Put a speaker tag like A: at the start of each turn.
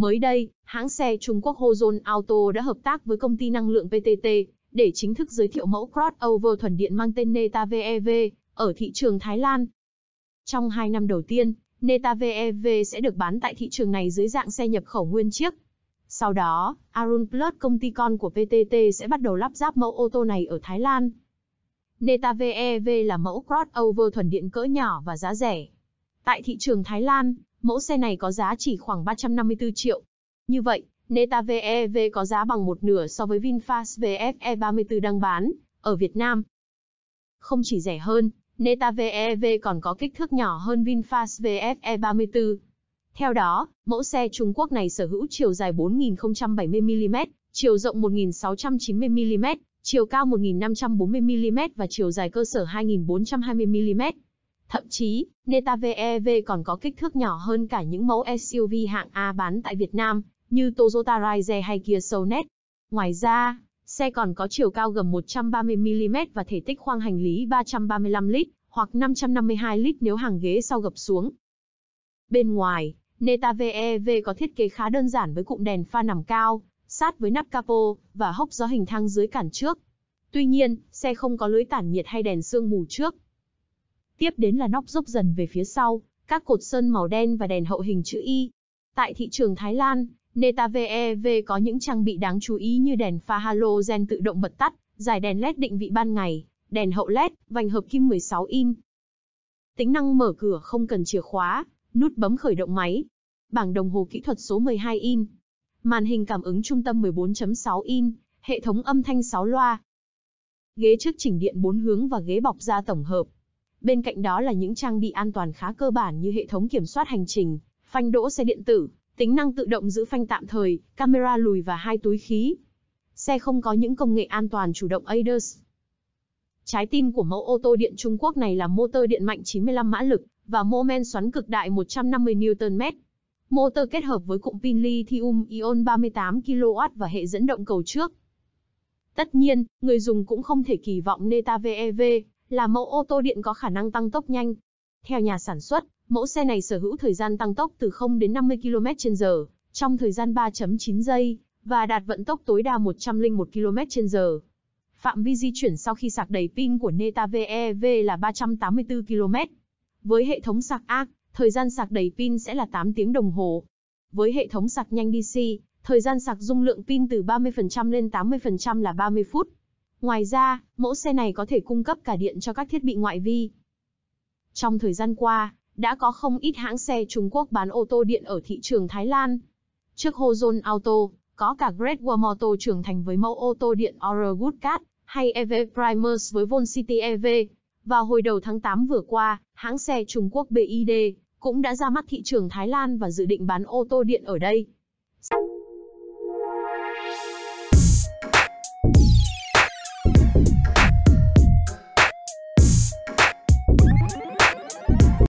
A: Mới đây, hãng xe Trung Quốc Hozon Auto đã hợp tác với công ty năng lượng PTT để chính thức giới thiệu mẫu crossover thuần điện mang tên Neta VEV e ở thị trường Thái Lan. Trong hai năm đầu tiên, Neta VEV e sẽ được bán tại thị trường này dưới dạng xe nhập khẩu nguyên chiếc. Sau đó, Arun Plus công ty con của PTT sẽ bắt đầu lắp ráp mẫu ô tô này ở Thái Lan. Neta VEV e là mẫu crossover thuần điện cỡ nhỏ và giá rẻ. Tại thị trường Thái Lan, Mẫu xe này có giá chỉ khoảng 354 triệu. Như vậy, Neta VEV e có giá bằng một nửa so với VinFast VFE 34 đang bán ở Việt Nam. Không chỉ rẻ hơn, Neta VEV e còn có kích thước nhỏ hơn VinFast VFE 34. Theo đó, mẫu xe Trung Quốc này sở hữu chiều dài 4070mm, chiều rộng 1690mm, chiều cao 1540mm và chiều dài cơ sở 2420mm. Thậm chí, Neta VEV e còn có kích thước nhỏ hơn cả những mẫu SUV hạng A bán tại Việt Nam, như Toyota Raize hay Kia Sonet. Ngoài ra, xe còn có chiều cao gầm 130mm và thể tích khoang hành lý 335 lít, hoặc 552 lít nếu hàng ghế sau gập xuống. Bên ngoài, Neta VEV e có thiết kế khá đơn giản với cụm đèn pha nằm cao, sát với nắp capo và hốc gió hình thang dưới cản trước. Tuy nhiên, xe không có lưới tản nhiệt hay đèn sương mù trước, Tiếp đến là nóc dốc dần về phía sau, các cột sơn màu đen và đèn hậu hình chữ Y. Tại thị trường Thái Lan, Neta VEV e có những trang bị đáng chú ý như đèn pha halogen tự động bật tắt, giải đèn LED định vị ban ngày, đèn hậu LED, vành hợp kim 16 in. Tính năng mở cửa không cần chìa khóa, nút bấm khởi động máy. Bảng đồng hồ kỹ thuật số 12 in. Màn hình cảm ứng trung tâm 14.6 in, hệ thống âm thanh 6 loa. Ghế trước chỉnh điện 4 hướng và ghế bọc da tổng hợp. Bên cạnh đó là những trang bị an toàn khá cơ bản như hệ thống kiểm soát hành trình, phanh đỗ xe điện tử, tính năng tự động giữ phanh tạm thời, camera lùi và hai túi khí. Xe không có những công nghệ an toàn chủ động ADAS. Trái tim của mẫu ô tô điện Trung Quốc này là motor điện mạnh 95 mã lực và mô men xoắn cực đại 150 Nm. Motor kết hợp với cụm pin lithium-ion 38 kW và hệ dẫn động cầu trước. Tất nhiên, người dùng cũng không thể kỳ vọng Neta VEV e là mẫu ô tô điện có khả năng tăng tốc nhanh. Theo nhà sản xuất, mẫu xe này sở hữu thời gian tăng tốc từ 0 đến 50 km/h trong thời gian 3.9 giây và đạt vận tốc tối đa 101 km/h. Phạm vi di chuyển sau khi sạc đầy pin của Neta VEV e là 384 km. Với hệ thống sạc AC, thời gian sạc đầy pin sẽ là 8 tiếng đồng hồ. Với hệ thống sạc nhanh DC, thời gian sạc dung lượng pin từ 30% lên 80% là 30 phút. Ngoài ra, mẫu xe này có thể cung cấp cả điện cho các thiết bị ngoại vi. Trong thời gian qua, đã có không ít hãng xe Trung Quốc bán ô tô điện ở thị trường Thái Lan. Trước Hozon Auto, có cả Great Wall Motor trưởng thành với mẫu ô tô điện Aura Goodcat hay EV Primers với Vol City EV. Và hồi đầu tháng 8 vừa qua, hãng xe Trung Quốc BID cũng đã ra mắt thị trường Thái Lan và dự định bán ô tô điện ở đây.